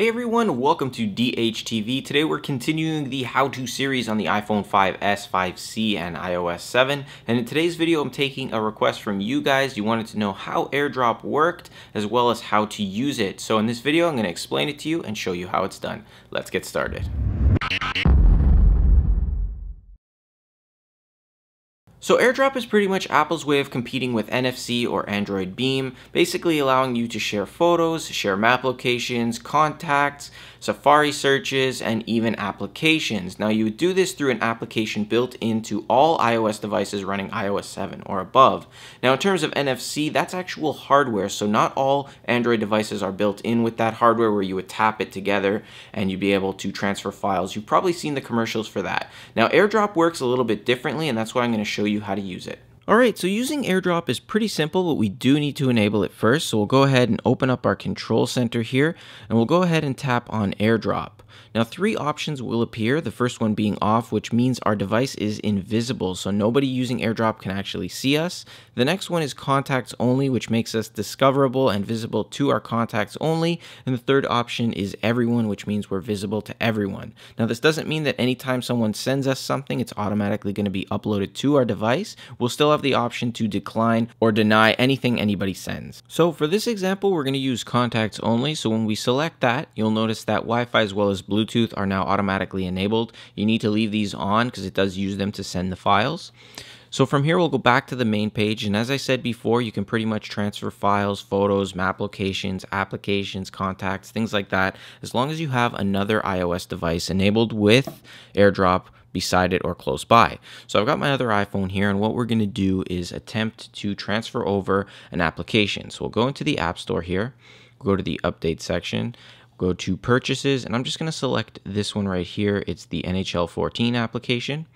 Hey everyone, welcome to DHTV. Today we're continuing the how-to series on the iPhone 5s, 5c, and iOS 7. And in today's video, I'm taking a request from you guys. You wanted to know how AirDrop worked, as well as how to use it. So in this video, I'm gonna explain it to you and show you how it's done. Let's get started. So AirDrop is pretty much Apple's way of competing with NFC or Android Beam, basically allowing you to share photos, share map locations, contacts, Safari searches, and even applications. Now you would do this through an application built into all iOS devices running iOS 7 or above. Now in terms of NFC, that's actual hardware, so not all Android devices are built in with that hardware where you would tap it together and you'd be able to transfer files. You've probably seen the commercials for that. Now AirDrop works a little bit differently and that's why I'm going to show you how to use it. Alright, so using AirDrop is pretty simple, but we do need to enable it first. So we'll go ahead and open up our control center here, and we'll go ahead and tap on AirDrop. Now three options will appear, the first one being off, which means our device is invisible, so nobody using AirDrop can actually see us. The next one is contacts only, which makes us discoverable and visible to our contacts only. And the third option is everyone, which means we're visible to everyone. Now this doesn't mean that anytime someone sends us something, it's automatically going to be uploaded to our device. We'll still have have the option to decline or deny anything anybody sends. So for this example, we're going to use contacts only. So when we select that, you'll notice that Wi-Fi as well as Bluetooth are now automatically enabled. You need to leave these on because it does use them to send the files. So from here, we'll go back to the main page. And as I said before, you can pretty much transfer files, photos, map locations, applications, contacts, things like that, as long as you have another iOS device enabled with AirDrop beside it or close by. So I've got my other iPhone here and what we're going to do is attempt to transfer over an application. So we'll go into the App Store here, go to the update section, go to purchases, and I'm just going to select this one right here. It's the NHL 14 application.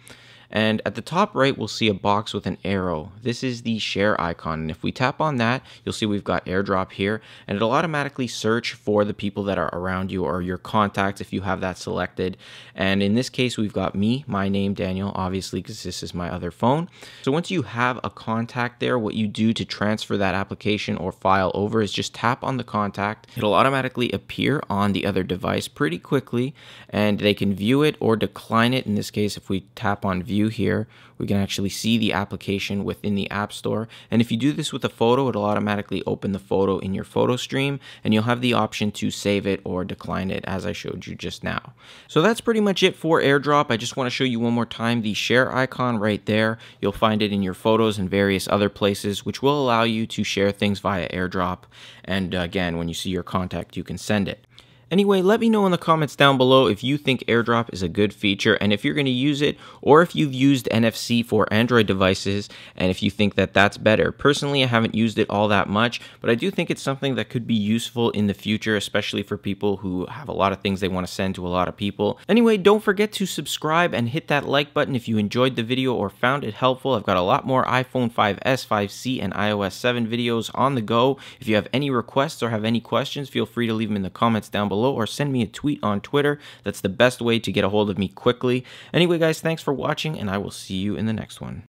And at the top right, we'll see a box with an arrow. This is the share icon. And if we tap on that, you'll see we've got airdrop here and it'll automatically search for the people that are around you or your contacts if you have that selected. And in this case, we've got me, my name, Daniel, obviously, because this is my other phone. So once you have a contact there, what you do to transfer that application or file over is just tap on the contact. It'll automatically appear on the other device pretty quickly and they can view it or decline it. In this case, if we tap on view, view here, we can actually see the application within the App Store. And if you do this with a photo, it'll automatically open the photo in your photo stream and you'll have the option to save it or decline it as I showed you just now. So that's pretty much it for AirDrop. I just wanna show you one more time the share icon right there. You'll find it in your photos and various other places, which will allow you to share things via AirDrop. And again, when you see your contact, you can send it. Anyway, let me know in the comments down below if you think AirDrop is a good feature and if you're going to use it or if you've used NFC for Android devices and if you think that that's better. Personally, I haven't used it all that much, but I do think it's something that could be useful in the future, especially for people who have a lot of things they want to send to a lot of people. Anyway, don't forget to subscribe and hit that like button if you enjoyed the video or found it helpful. I've got a lot more iPhone 5s, 5c, and iOS 7 videos on the go. If you have any requests or have any questions, feel free to leave them in the comments down below below or send me a tweet on Twitter. That's the best way to get a hold of me quickly. Anyway, guys, thanks for watching, and I will see you in the next one.